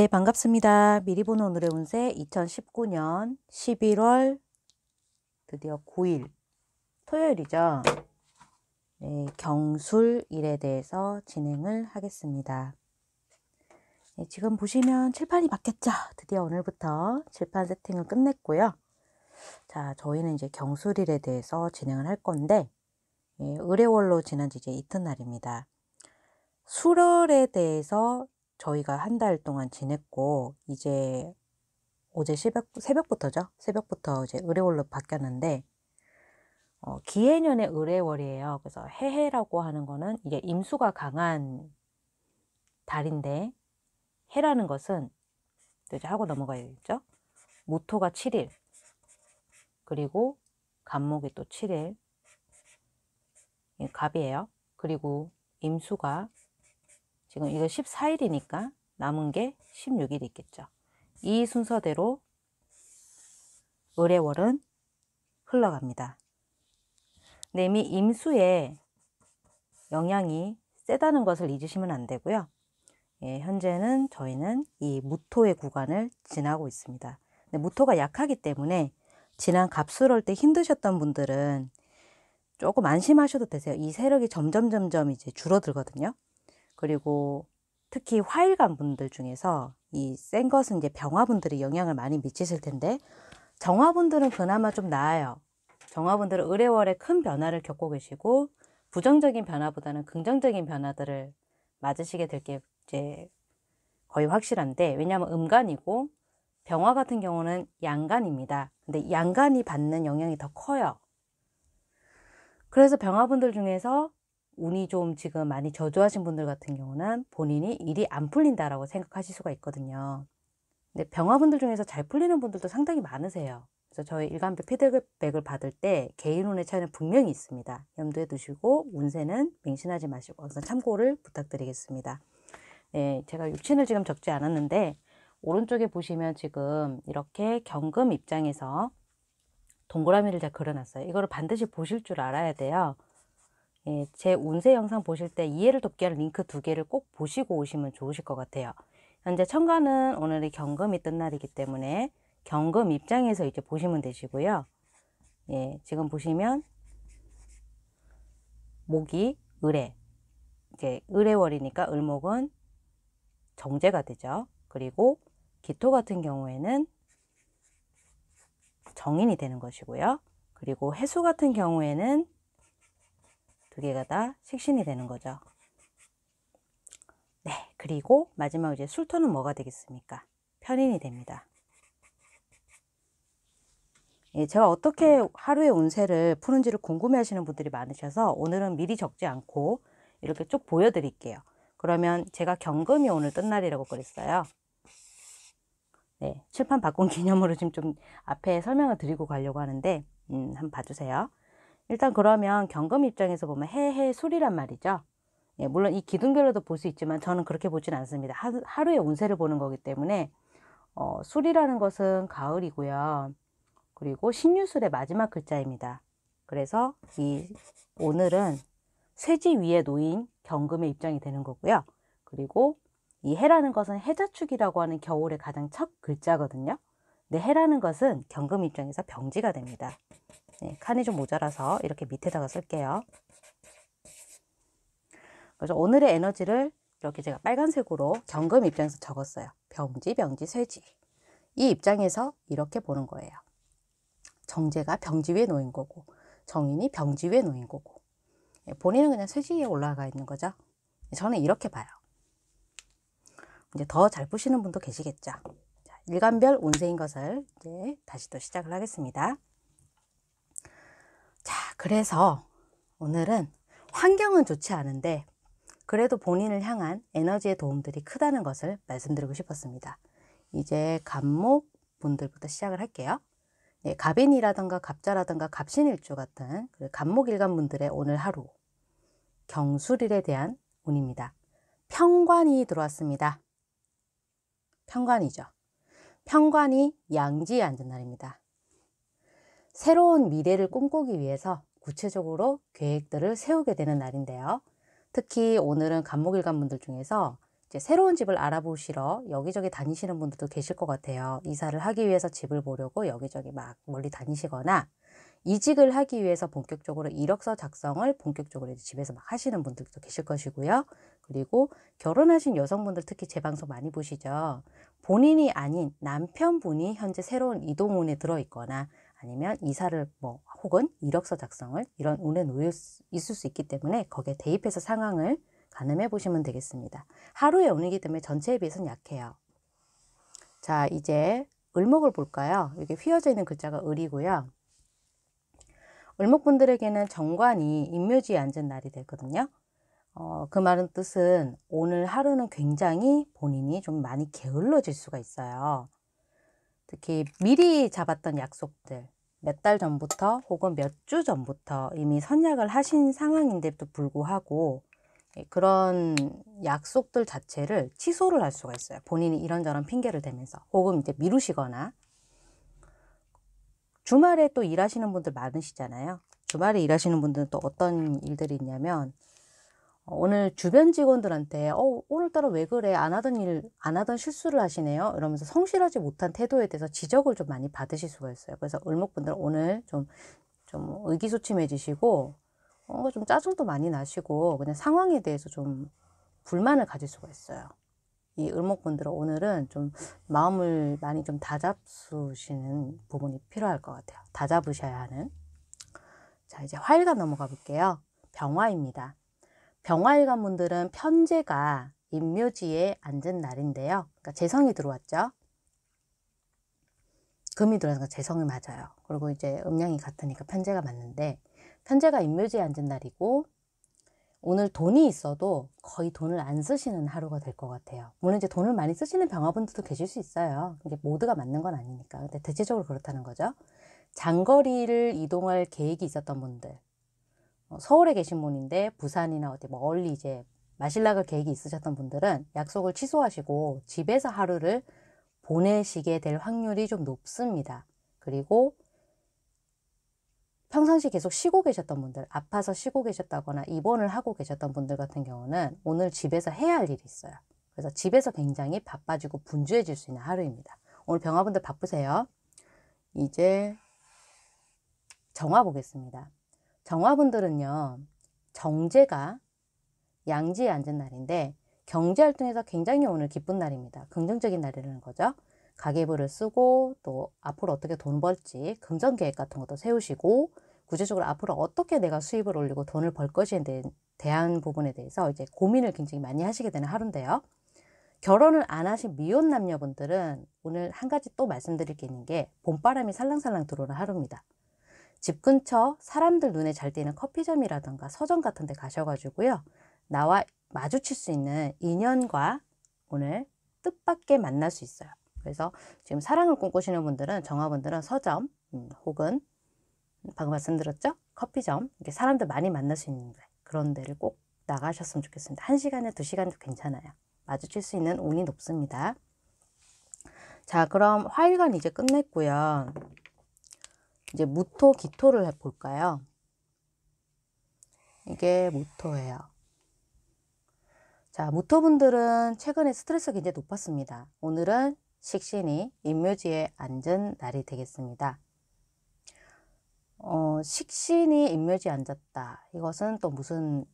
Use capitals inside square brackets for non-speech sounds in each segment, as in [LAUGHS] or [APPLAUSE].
네, 반갑습니다. 미리 보는 오늘의 운세 2019년 11월 드디어 9일 토요일이죠. 네, 경술일에 대해서 진행을 하겠습니다. 네, 지금 보시면 칠판이 바뀌었죠. 드디어 오늘부터 칠판 세팅을 끝냈고요. 자, 저희는 이제 경술일에 대해서 진행을 할 건데 예, 의뢰월로 지난 지 이제 이튿날입니다. 수월에 대해서 저희가 한 달 동안 지냈고 이제 어제 새벽, 새벽부터죠. 새벽부터 이제 의뢰월로 바뀌었는데 어, 기해년의 의뢰월이에요. 그래서 해해라고 하는 거는 이제 임수가 강한 달인데 해라는 것은 이제 하고 넘어가야겠죠. 무토가 7일 그리고 간목이 또 7일 갑이에요. 그리고 임수가 지금 이거 14일이니까 남은 게 16일이 있겠죠. 이 순서대로 의의월은 흘러갑니다. 근데 이미 임수에 영향이 세다는 것을 잊으시면 안 되고요. 예, 현재는 저희는 이 무토의 구간을 지나고 있습니다. 근데 무토가 약하기 때문에 지난 갑수럴 때 힘드셨던 분들은 조금 안심하셔도 되세요. 이 세력이 점점 점점 이제 줄어들거든요. 그리고 특히 화일간 분들 중에서 이 센 것은 이제 병화분들이 영향을 많이 미치실 텐데 정화분들은 그나마 좀 나아요. 정화분들은 의뢰월에큰 변화를 겪고 계시고 부정적인 변화보다는 긍정적인 변화들을 맞으시게 될 게 이제 거의 확실한데 왜냐하면 음간이고 병화 같은 경우는 양간입니다. 근데 양간이 받는 영향이 더 커요. 그래서 병화분들 중에서 운이 좀 지금 많이 저조하신 분들 같은 경우는 본인이 일이 안 풀린다라고 생각하실 수가 있거든요. 근데 병화분들 중에서 잘 풀리는 분들도 상당히 많으세요. 그래서 저희 일간별 피드백을 받을 때 개인운의 차이는 분명히 있습니다. 염두에 두시고 운세는 맹신하지 마시고 항상 참고를 부탁드리겠습니다. 네, 제가 육신을 지금 적지 않았는데 오른쪽에 보시면 지금 이렇게 경금 입장에서 동그라미를 잘 그려놨어요. 이거를 반드시 보실 줄 알아야 돼요. 예, 제 운세 영상 보실 때 이해를 돕게 할 링크 두 개를 꼭 보시고 오시면 좋으실 것 같아요. 현재 천간은 오늘이 경금이 뜬 날이기 때문에 경금 입장에서 이제 보시면 되시고요. 예, 지금 보시면 목이 을에 이제 을의월이니까 을목은 정제가 되죠. 그리고 기토 같은 경우에는 정인이 되는 것이고요. 그리고 해수 같은 경우에는 두 개가 다색신이 되는 거죠. 네, 그리고 마지막 이제 술토는 뭐가 되겠습니까? 편인이 됩니다. 예, 제가 어떻게 하루의 운세를 푸는지를 궁금해 하시는 분들이 많으셔서 오늘은 미리 적지 않고 이렇게 쭉 보여드릴게요. 그러면 제가 경금이 오늘 뜬 날이라고 그랬어요. 네, 칠판 바꾼 [LAUGHS] 기념으로 지금 좀 앞에 설명을 드리고 가려고 하는데 음, 한번 봐주세요. 일단 그러면 경금 입장에서 보면 해해 술이란 말이죠. 예, 물론 이 기둥별로도 볼 수 있지만 저는 그렇게 보진 않습니다. 하, 하 루의 운세를 보는 거기 때문에 어, 술이라는 것은 가을이고요. 그리고 신유술의 마지막 글자입니다. 그래서 이 오늘은 쇠지 위에 놓인 경금의 입장이 되는 거고요. 그리고 이 해라는 것은 해자축이라고 하는 겨울의 가장 첫 글자거든요. 근데 해라는 것은 경금 입장에서 병지가 됩니다. 네, 칸이 좀 모자라서 이렇게 밑에다가 쓸게요. 그래서 오늘의 에너지를 이렇게 제가 빨간색으로 경금 입장에서 적었어요. 병지, 병지, 쇠지. 이 입장에서 이렇게 보는 거예요. 정제가 병지 위에 놓인 거고 정인이 병지 위에 놓인 거고 예, 본인은 그냥 쇠지 위에 올라가 있는 거죠. 예, 저는 이렇게 봐요. 이제 더잘 보시는 분도 계시겠죠. 일간별 운세인 것을 이제 다시 또 시작을 하겠습니다. 그래서 오늘은 환경은 좋지 않은데 그래도 본인을 향한 에너지의 도움들이 크다는 것을 말씀드리고 싶었습니다. 이제 갑목 분들부터 시작을 할게요. 네, 갑인이라든가 갑자라든가 갑신일주 같은 그 갑목일간분들의 오늘 하루 경술일에 대한 운입니다. 평관이 들어왔습니다. 평관이죠. 평관이 양지에 앉은 날입니다. 새로운 미래를 꿈꾸기 위해서 구체적으로 계획들을 세우게 되는 날인데요. 특히 오늘은 간목일간 분들 중에서 새로운 집을 알아보시러 여기저기 다니시는 분들도 계실 것 같아요. 이사를 하기 위해서 집을 보려고 여기저기 막 멀리 다니시거나 이직을 하기 위해서 본격적으로 이력서 작성을 본격적으로 집에서 막 하시는 분들도 계실 것이고요. 그리고 결혼하신 여성분들 특히 제 방송 많이 보시죠. 본인이 아닌 남편분이 현재 새로운 이동운에 들어있거나 아니면 이사를 뭐 혹은 이력서 작성을 이런 운에 놓일 수, 있을 수 있기 때문에 거기에 대입해서 상황을 가늠해 보시면 되겠습니다. 하루에 운이기 때문에 전체에 비해서는 약해요. 자, 이제 을목을 볼까요? 이게 휘어져 있는 글자가 을이고요. 을목분들에게는 정관이 임묘지에 앉은 날이 되거든요. 어, 그 말은 뜻은 오늘 하루는 굉장히 본인이 좀 많이 게을러질 수가 있어요. 특히 미리 잡았던 약속들, 몇달 전부터 혹은 몇 주 전부터 이미 선약을 하신 상황인데도 불구하고 예, 그런 약속들 자체를 취소를 할 수가 있어요. 본인이 이런저런 핑계를 대면서 혹은 이제 미루시거나 주말에 또 일하시는 분들 많으시잖아요. 주말에 일하시는 분들은 또 어떤 일들이 있냐면 오늘 주변 직원들한테 어, 오늘따라 왜 그래 안 하던 일 안 하던 실수를 하시네요 이러면서 성실하지 못한 태도에 대해서 지적을 좀 많이 받으실 수가 있어요 그래서 을목분들 오늘 좀 좀 의기소침해지시고 뭔가 좀 짜증도 많이 나시고 그냥 상황에 대해서 좀 불만을 가질 수가 있어요 이 을목분들은 오늘은 좀 마음을 많이 좀 다잡수시는 부분이 필요할 것 같아요 다잡으셔야 하는 자 이제 화일간 넘어가 볼게요 병화입니다 병화일관 분들은 편제가 임묘지에 앉은 날인데요. 그러니까 재성이 들어왔죠. 금이 들어와서 재성이 맞아요. 그리고 이제 음량이 같으니까 편제가 맞는데 편제가 임묘지에 앉은 날이고 오늘 돈이 있어도 거의 돈을 안 쓰시는 하루가 될 것 같아요. 물론 이제 돈을 많이 쓰시는 병화분들도 계실 수 있어요. 이게 모두가 맞는 건 아니니까. 근데 대체적으로 그렇다는 거죠. 장거리를 이동할 계획이 있었던 분들 어, 서울에 계신 분인데 부산이나 어디 멀리 이제 마실라 갈 계획이 있으셨던 분들은 약속을 취소하시고 집에서 하루를 보내시게 될 확률이 좀 높습니다. 그리고 평상시 계속 쉬고 계셨던 분들, 아파서 쉬고 계셨다거나 입원을 하고 계셨던 분들 같은 경우는 오늘 집에서 해야 할 일이 있어요. 그래서 집에서 굉장히 바빠지고 분주해질 수 있는 하루입니다. 오늘 병화분들 바쁘세요. 이제 정화 보겠습니다. 정화분들은요. 정제가 양지에 앉은 날인데 경제활동에서 굉장히 오늘 기쁜 날입니다. 긍정적인 날이라는 거죠. 가계부를 쓰고 또 앞으로 어떻게 돈 벌지 금전계획 같은 것도 세우시고 구체적으로 앞으로 어떻게 내가 수입을 올리고 돈을 벌 것이에 대한 부분에 대해서 이제 고민을 굉장히 많이 하시게 되는 하루인데요. 결혼을 안 하신 미혼 남녀분들은 오늘 한 가지 또 말씀드릴 게 있는 게 봄바람이 살랑살랑 들어오는 하루입니다. 집 근처 사람들 눈에 잘 띄는 커피점이라든가 서점 같은 데 가셔가지고요. 나와 마주칠 수 있는 인연과 오늘 뜻밖의 만날 수 있어요. 그래서 지금 사랑을 꿈꾸시는 분들은 정화분들은 서점 음, 혹은 방금 말씀드렸죠? 커피점 이렇게 사람들 많이 만날 수 있는 데 그런 데를 꼭 나가셨으면 좋겠습니다. 한시간에두시간도 괜찮아요. 마주칠 수 있는 운이 높습니다. 자 그럼 화일간 이제 끝냈고요. 이제 무토, 기토를 해볼까요? 이게 무토예요. 자, 무토분들은 최근에 스트레스가 굉장히 높았습니다. 오늘은 식신이 임묘지에 앉은 날이 되겠습니다. 어, 식신이 임묘지에 앉았다. 이것은 또 무슨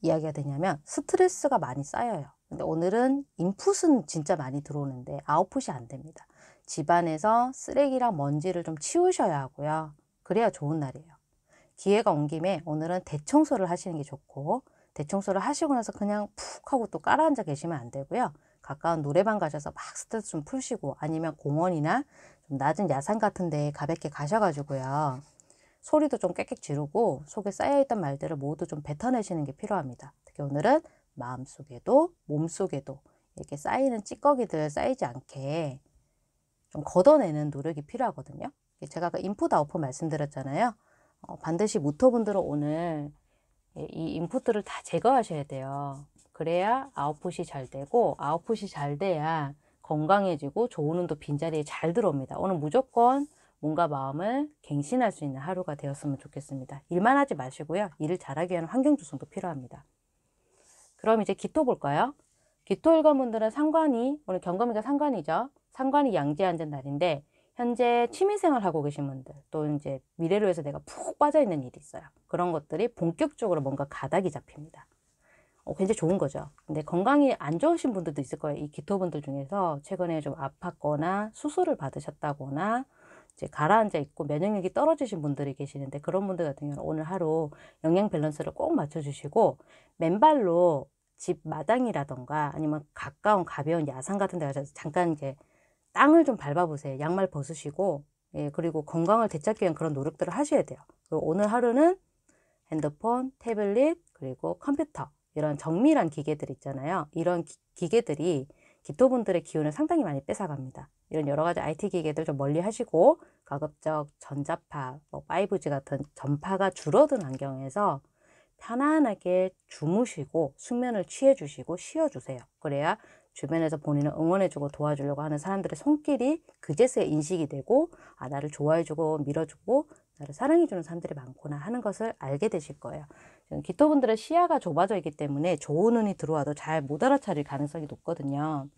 이야기가 되냐면 스트레스가 많이 쌓여요. 근데 오늘은 인풋은 진짜 많이 들어오는데 아웃풋이 안 됩니다. 집안에서 쓰레기랑 먼지를 좀 치우셔야 하고요. 그래야 좋은 날이에요. 기회가 온 김에 오늘은 대청소를 하시는 게 좋고 대청소를 하시고 나서 그냥 푹 하고 또 깔아앉아 계시면 안 되고요. 가까운 노래방 가셔서 막 스트레스 좀풀시고 아니면 공원이나 좀 낮은 야산 같은 데 가볍게 가셔가지고요. 소리도 좀 깨끗 지르고 속에 쌓여있던 말들을 모두 좀 뱉어내시는 게 필요합니다. 특히 오늘은 마음속에도 몸속에도 이렇게 쌓이는 찌꺼기들 쌓이지 않게 좀 걷어내는 노력이 필요하거든요. 제가 아까 인풋 아웃풋 말씀드렸잖아요. 어, 반드시 무토분들은 오늘 예, 이 인풋들을 다 제거하셔야 돼요. 그래야 아웃풋이 잘 되고 아웃풋이 잘 돼야 건강해지고 좋은 운도 빈자리에 잘 들어옵니다. 오늘 무조건 뭔가 마음을 갱신할 수 있는 하루가 되었으면 좋겠습니다. 일만 하지 마시고요. 일을 잘하기 위한 환경 조성도 필요합니다. 그럼 이제 기토 볼까요? 기토일관분들은 상관이 오늘 경검이가 상관이죠. 상관이 양재앉은 날인데 현재 취미생활 하고 계신 분들 또 이제 미래로 해서 내가 푹 빠져있는 일이 있어요. 그런 것들이 본격적으로 뭔가 가닥이 잡힙니다. 어, 굉장히 좋은 거죠. 근데 건강이 안 좋으신 분들도 있을 거예요. 이 기토분들 중에서 최근에 좀 아팠거나 수술을 받으셨다거나 이제 가라앉아 있고 면역력이 떨어지신 분들이 계시는데 그런 분들 같은 경우는 오늘 하루 영양 밸런스를 꼭 맞춰주시고 맨발로 집 마당이라던가 아니면 가까운 가벼운 야산 같은 데 가서 잠깐 이제 땅을 좀 밟아보세요. 양말 벗으시고 예, 그리고 건강을 되찾기 위한 그런 노력들을 하셔야 돼요. 그리고 오늘 하루는 핸드폰, 태블릿, 그리고 컴퓨터 이런 정밀한 기계들 있잖아요. 이런 기, 계들이 기토분들의 기운을 상당히 많이 뺏어갑니다. 이런 여러 가지 IT 기계들 좀 멀리 하시고 가급적 전자파, 뭐 5G 같은 전파가 줄어든 환경에서 편안하게 주무시고 숙면을 취해 주시고 쉬어 주세요. 그래야 주변에서 본인을 응원해주고 도와주려고 하는 사람들의 손길이 그제서야 인식이 되고 아 나를 좋아해주고 밀어주고 나를 사랑해주는 사람들이 많구나 하는 것을 알게 되실 거예요. 기토분들은 시야가 좁아져 있기 때문에 좋은 운이 들어와도 잘 못 알아차릴 가능성이 높거든요.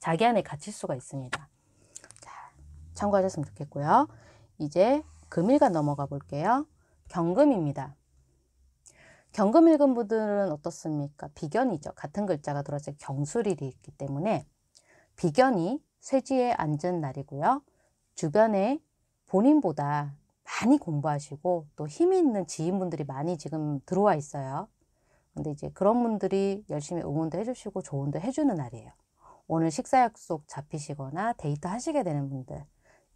자기 안에 갇힐 수가 있습니다. 자, 참고하셨으면 좋겠고요. 이제 금일간 넘어가 볼게요. 경금입니다. 경금 읽은 분들은 어떻습니까? 비견이죠. 같은 글자가 들어서 경술일이 있기 때문에 비견이 쇠지에 앉은 날이고요. 주변에 본인보다 많이 공부하시고 또 힘이 있는 지인분들이 많이 지금 들어와 있어요. 근데 이제 그런 분들이 열심히 응원도 해주시고 조언도 해주는 날이에요. 오늘 식사 약속 잡히시거나 데이트 하시게 되는 분들,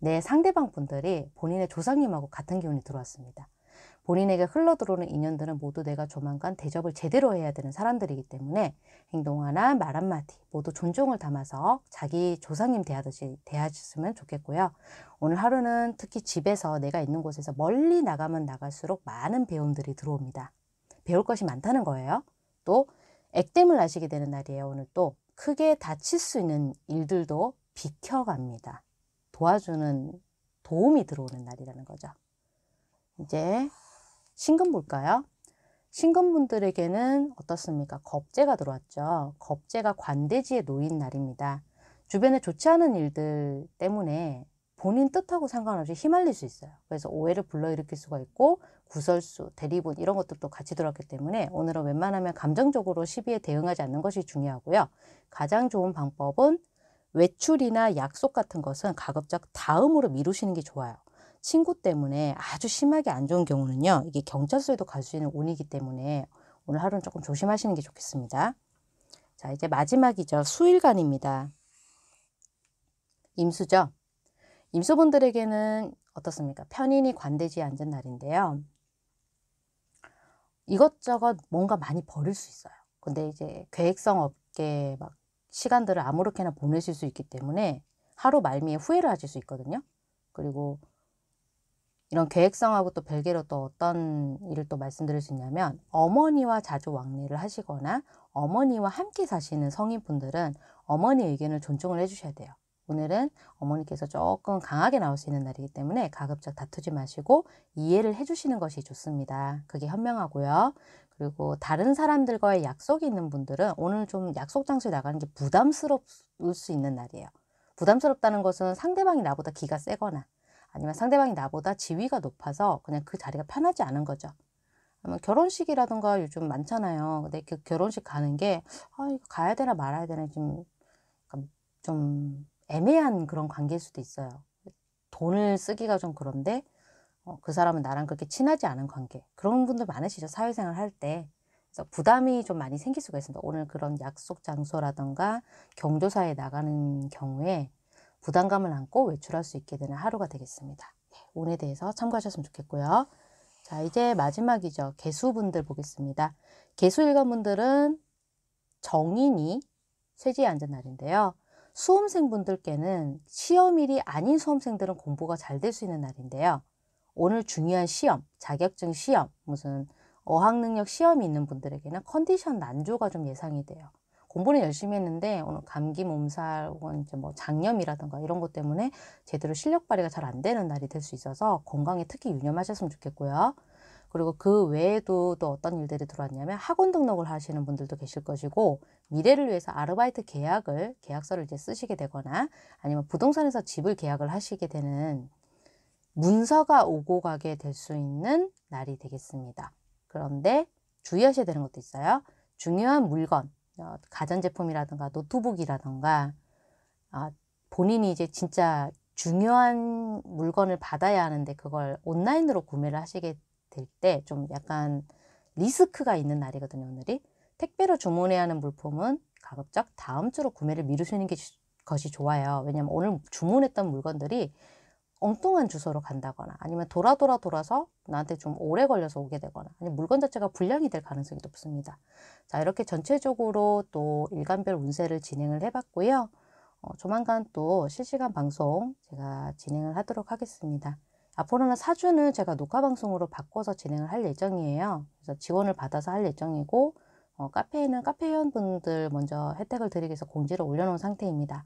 내 상대방 분들이 본인의 조상님하고 같은 기운이 들어왔습니다. 본인에게 흘러들어오는 인연들은 모두 내가 조만간 대접을 제대로 해야 되는 사람들이기 때문에 행동 하나, 말 한마디 모두 존중을 담아서 자기 조상님 대하듯이 대하셨으면 좋겠고요. 오늘 하루는 특히 집에서 내가 있는 곳에서 멀리 나가면 나갈수록 많은 배움들이 들어옵니다. 배울 것이 많다는 거예요. 또 액땜을 하시게 되는 날이에요. 오늘 또 크게 다칠 수 있는 일들도 비켜갑니다. 도와주는 도움이 들어오는 날이라는 거죠. 이제 신금볼까요? 신금분들에게는 어떻습니까? 겁재가 들어왔죠. 겁재가 관대지에 놓인 날입니다. 주변에 좋지 않은 일들 때문에 본인 뜻하고 상관없이 휘말릴 수 있어요. 그래서 오해를 불러일으킬 수가 있고 구설수, 대리분 이런 것들도 같이 들어왔기 때문에 오늘은 웬만하면 감정적으로 시비에 대응하지 않는 것이 중요하고요. 가장 좋은 방법은 외출이나 약속 같은 것은 가급적 다음으로 미루시는 게 좋아요. 친구 때문에 아주 심하게 안 좋은 경우는요. 이게 경찰서에도 갈 수 있는 운이기 때문에 오늘 하루는 조금 조심하시는 게 좋겠습니다. 자, 이제 마지막이죠. 수일간입니다. 임수죠. 임수분들에게는 어떻습니까? 편인이 관대지에 앉은 날인데요. 이것저것 뭔가 많이 버릴 수 있어요. 근데 이제 계획성 없게 막 시간들을 아무렇게나 보내실 수 있기 때문에 하루 말미에 후회를 하실 수 있거든요. 그리고 이런 계획성하고 또 별개로 또 어떤 일을 또 말씀드릴 수 있냐면 어머니와 자주 왕래를 하시거나 어머니와 함께 사시는 성인분들은 어머니 의견을 존중을 해주셔야 돼요. 오늘은 어머니께서 조금 강하게 나올 수 있는 날이기 때문에 가급적 다투지 마시고 이해를 해주시는 것이 좋습니다. 그게 현명하고요. 그리고 다른 사람들과의 약속이 있는 분들은 오늘 좀 약속 장소에 나가는 게 부담스러울 수 있는 날이에요. 부담스럽다는 것은 상대방이 나보다 기가 세거나 아니면 상대방이 나보다 지위가 높아서 그냥 그 자리가 편하지 않은 거죠. 결혼식이라든가 요즘 많잖아요. 근데 그 결혼식 가는 게, 아, 이거 가야 되나 말아야 되나 좀, 좀 애매한 그런 관계일 수도 있어요. 돈을 쓰기가 좀 그런데, 어, 그 사람은 나랑 그렇게 친하지 않은 관계. 그런 분들 많으시죠. 사회생활 할 때. 그래서 부담이 좀 많이 생길 수가 있습니다. 오늘 그런 약속 장소라든가 경조사에 나가는 경우에 부담감을 안고 외출할 수 있게 되는 하루가 되겠습니다. 네, 운에 대해서 참고하셨으면 좋겠고요. 자, 이제 마지막이죠. 개수분들 보겠습니다. 개수 일관분들은 정인이 쇠지에 앉은 날인데요. 수험생분들께는 시험일이 아닌 수험생들은 공부가 잘 될 수 있는 날인데요. 오늘 중요한 시험, 자격증 시험, 무슨 어학능력 시험이 있는 분들에게는 컨디션 난조가 좀 예상이 돼요. 공부는 열심히 했는데 오늘 감기 몸살 혹은 이제 뭐 장염이라든가 이런 것 때문에 제대로 실력 발휘가 잘 안 되는 날이 될 수 있어서 건강에 특히 유념하셨으면 좋겠고요. 그리고 그 외에도 또 어떤 일들이 들어왔냐면 학원 등록을 하시는 분들도 계실 것이고 미래를 위해서 아르바이트 계약을 계약서를 이제 쓰시게 되거나 아니면 부동산에서 집을 계약을 하시게 되는 문서가 오고 가게 될 수 있는 날이 되겠습니다. 그런데 주의하셔야 되는 것도 있어요. 중요한 물건, 어, 가전제품이라든가 노트북이라든가 아, 본인이 이제 진짜 중요한 물건을 받아야 하는데 그걸 온라인으로 구매를 하시게 될 때 좀 약간 리스크가 있는 날이거든요 오늘이 택배로 주문해야 하는 물품은 가급적 다음 주로 구매를 미루시는 게 것이 좋아요 왜냐면 오늘 주문했던 물건들이 엉뚱한 주소로 간다거나 아니면 돌아 돌아 돌아서 나한테 좀 오래 걸려서 오게 되거나 아니면 물건 자체가 불량이 될 가능성이 높습니다. 자 이렇게 전체적으로 또 일간별 운세를 진행을 해봤고요. 어, 조만간 또 실시간 방송 제가 진행을 하도록 하겠습니다. 앞으로는 사주는 제가 녹화 방송으로 바꿔서 진행을 할 예정이에요. 그래서 지원을 받아서 할 예정이고 어, 카페에는 카페 회원분들 먼저 혜택을 드리기 위해서 공지를 올려놓은 상태입니다.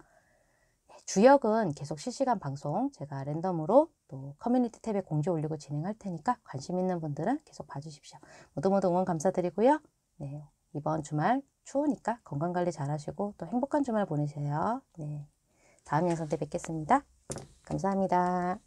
주역은 계속 실시간 방송 제가 랜덤으로 또 커뮤니티 탭에 공지 올리고 진행할 테니까 관심 있는 분들은 계속 봐주십시오. 모두 모두 응원 감사드리고요. 네, 이번 주말 추우니까 건강관리 잘하시고 또 행복한 주말 보내세요. 네, 다음 영상 때 뵙겠습니다. 감사합니다.